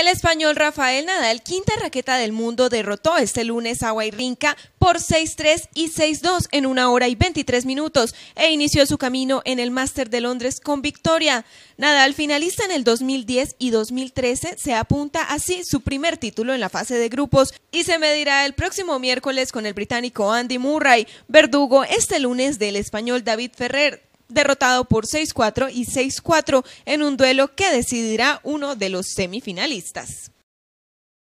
El español Rafael Nadal, quinta raqueta del mundo, derrotó este lunes a Rinca por 6-3 y 6-2 en una hora y 23 minutos e inició su camino en el Master de Londres con victoria. Nadal, finalista en el 2010 y 2013, se apunta así su primer título en la fase de grupos y se medirá el próximo miércoles con el británico Andy Murray, verdugo este lunes del español David Ferrer derrotado por 6-4 y 6-4 en un duelo que decidirá uno de los semifinalistas.